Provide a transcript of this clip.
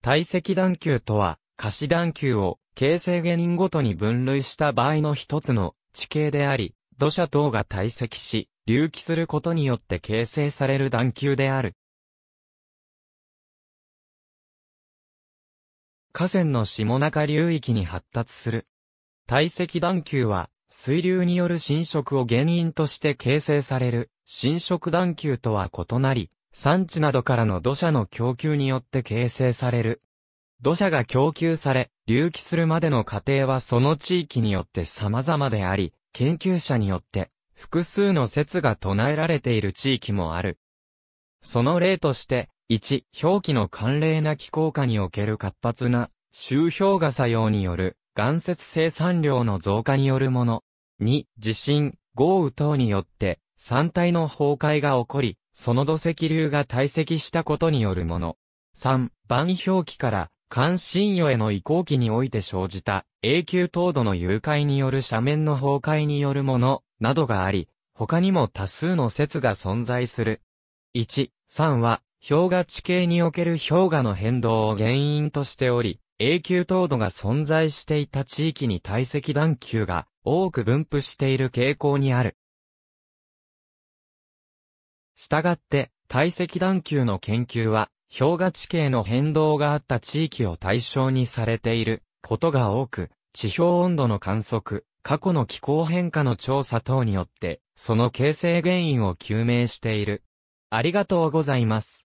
体積段球とは、可視段球を形成原因ごとに分類した場合の一つの地形であり、土砂等が堆積し、隆起することによって形成される段球である。河川の下中流域に発達する。堆積段球は、水流による浸食を原因として形成される、浸食段球とは異なり、産地などからの土砂の供給によって形成される。土砂が供給され、隆起するまでの過程はその地域によって様々であり、研究者によって複数の説が唱えられている地域もある。その例として、1、表記の寒冷な気候下における活発な周氷河作用による岩節生産量の増加によるもの。2、地震、豪雨等によって山体の崩壊が起こり、その土石流が堆積したことによるもの。3、番表記から関心与への移行期において生じた永久凍土の誘拐による斜面の崩壊によるものなどがあり、他にも多数の説が存在する。1、3は氷河地形における氷河の変動を原因としており、永久凍土が存在していた地域に堆積段丘が多く分布している傾向にある。したがって、体積段球の研究は、氷河地形の変動があった地域を対象にされていることが多く、地表温度の観測、過去の気候変化の調査等によって、その形成原因を究明している。ありがとうございます。